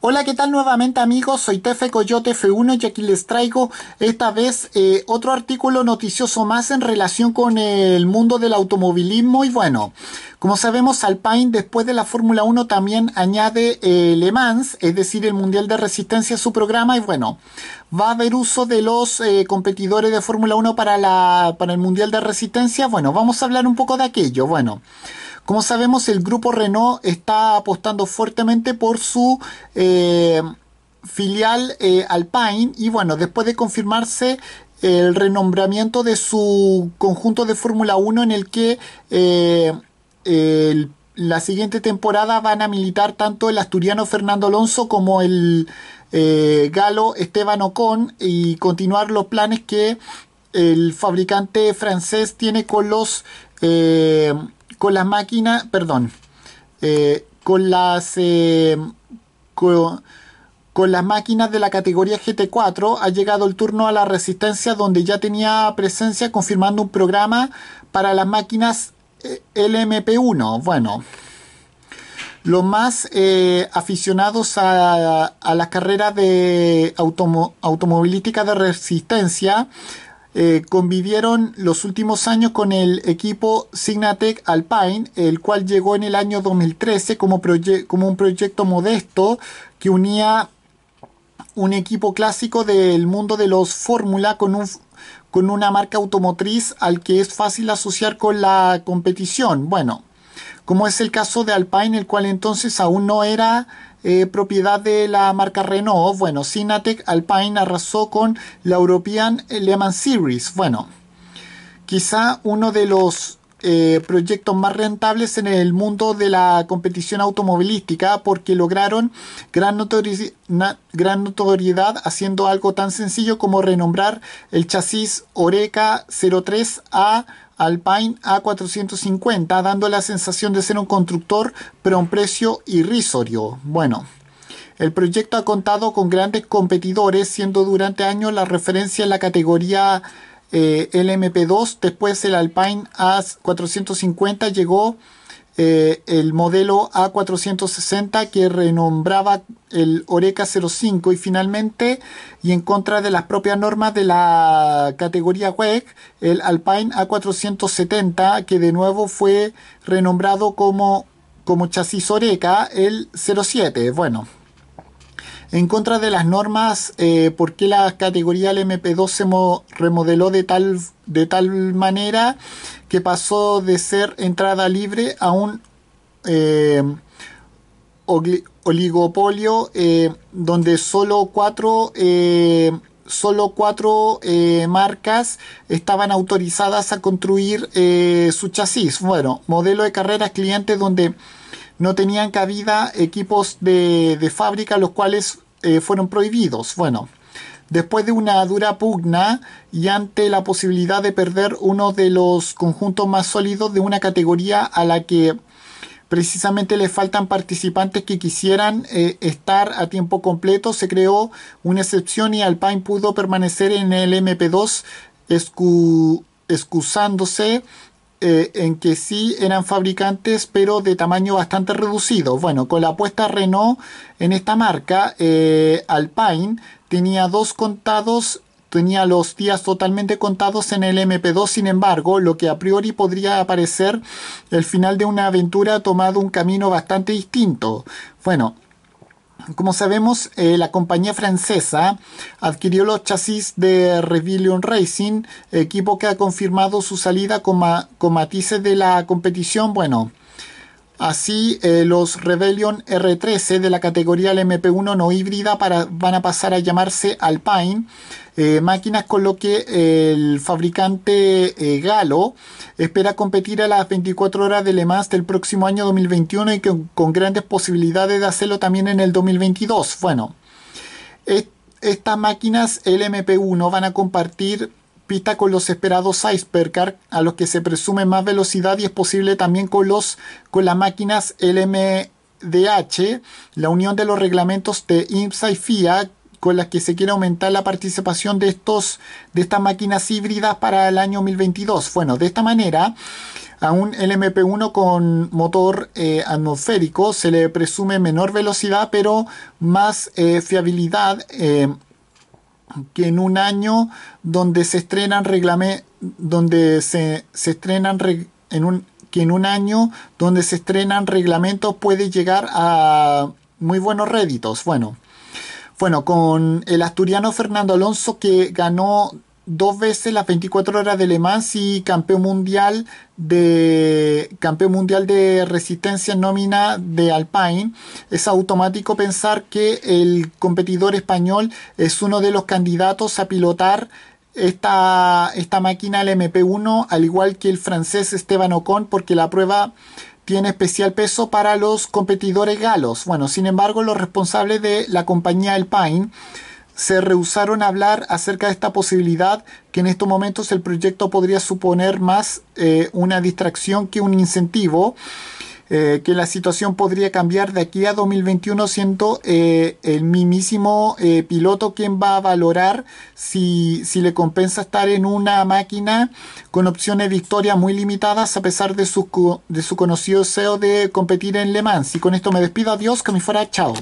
Hola, ¿qué tal nuevamente amigos? Soy Tefe Coyote F1 y aquí les traigo esta vez eh, otro artículo noticioso más en relación con el mundo del automovilismo y bueno, como sabemos Alpine después de la Fórmula 1 también añade el eh, Le Mans, es decir, el Mundial de Resistencia a su programa y bueno, va a haber uso de los eh, competidores de Fórmula 1 para, la, para el Mundial de Resistencia. Bueno, vamos a hablar un poco de aquello. Bueno. Como sabemos, el grupo Renault está apostando fuertemente por su eh, filial eh, Alpine y bueno, después de confirmarse el renombramiento de su conjunto de Fórmula 1 en el que eh, la siguiente temporada van a militar tanto el asturiano Fernando Alonso como el galo Esteban Ocon y continuar los planes que el fabricante francés tiene con los eh, con las máquinas, eh, perdón, con las con, las máquinas de la categoría GT4 ha llegado el turno a la resistencia donde ya tenía presencia confirmando un programa para las máquinas eh, LMP1. Bueno, los más aficionados a, las carreras de automovilística de resistencia eh, convivieron los últimos años con el equipo Signatec Alpine, el cual llegó en el año 2013 como, como un proyecto modesto que unía un equipo clásico del mundo de los Fórmula con una marca automotriz al que es fácil asociar con la competición. Bueno, como es el caso de Alpine, el cual entonces aún no era eh, propiedad de la marca Renault, bueno, Cinatec Alpine arrasó con la European Le Mans Series. Bueno, quizá uno de los eh, proyectos más rentables en el mundo de la competición automovilística porque lograron gran, gran notoriedad haciendo algo tan sencillo como renombrar el chasis Oreca 03 a Alpine A450, dando la sensación de ser un constructor, pero a un precio irrisorio. Bueno, el proyecto ha contado con grandes competidores, siendo durante años la referencia en la categoría eh, LMP2. Después el Alpine A450 llegó eh, el modelo A460 que renombraba el Oreca 05 y finalmente, y en contra de las propias normas de la categoría WEG, el Alpine A470 que de nuevo fue renombrado como, como chasis Oreca el 07. Bueno, en contra de las normas, eh, por qué la categoría MP2 se remodeló de tal, de tal manera que pasó de ser entrada libre a un eh, oligopolio eh, donde solo cuatro, marcas estaban autorizadas a construir su chasis. Bueno, modelo de carreras clientes donde no tenían cabida equipos de, de fábrica los cuales eh, fueron prohibidos. Bueno, después de una dura pugna y ante la posibilidad de perder uno de los conjuntos más sólidos de una categoría a la que precisamente le faltan participantes que quisieran eh, estar a tiempo completo, se creó una excepción y Alpine pudo permanecer en el MP2 excusándose eh, en que sí eran fabricantes, pero de tamaño bastante reducido. Bueno, con la apuesta Renault en esta marca, eh, Alpine tenía dos contados tenía los días totalmente contados en el MP2, sin embargo, lo que a priori podría parecer el final de una aventura ha tomado un camino bastante distinto. Bueno, como sabemos, eh, la compañía francesa adquirió los chasis de Rebellion Racing, equipo que ha confirmado su salida como matices de la competición. Bueno, Así, eh, los Rebellion R13 de la categoría LMP1 no híbrida van a pasar a llamarse Alpine. Eh, máquinas con lo que eh, el fabricante Galo espera competir a las 24 horas de Le del próximo año 2021 y con grandes posibilidades de hacerlo también en el 2022. Bueno, estas máquinas LMP1 van a compartir pista con los esperados Iceberg a los que se presume más velocidad y es posible también con, los, con las máquinas LMDH, la unión de los reglamentos de IMSA y FIA con las que se quiere aumentar la participación de, estos, de estas máquinas híbridas para el año 2022. Bueno, de esta manera, a un LMP1 con motor eh, atmosférico se le presume menor velocidad, pero más eh, fiabilidad. Eh, que en un año donde se estrenan reglame, donde se, estrenan en un que en un año donde se estrenan reglamentos puede llegar a muy buenos réditos. Bueno, bueno, con el asturiano Fernando Alonso que ganó dos veces las 24 horas de Le Mans y campeón mundial de campeón mundial de resistencia en nómina de Alpine. Es automático pensar que el competidor español es uno de los candidatos a pilotar esta, esta máquina, el MP1, al igual que el francés Esteban Ocon, porque la prueba tiene especial peso para los competidores galos. Bueno, sin embargo, los responsables de la compañía Alpine se rehusaron a hablar acerca de esta posibilidad que en estos momentos el proyecto podría suponer más eh, una distracción que un incentivo, eh, que la situación podría cambiar de aquí a 2021 siendo eh, el mismísimo piloto quien va a valorar si, le compensa estar en una máquina con opciones de victoria muy limitadas a pesar de su, de su conocido deseo de competir en Le Mans. Y con esto me despido, adiós, que me fuera, chao.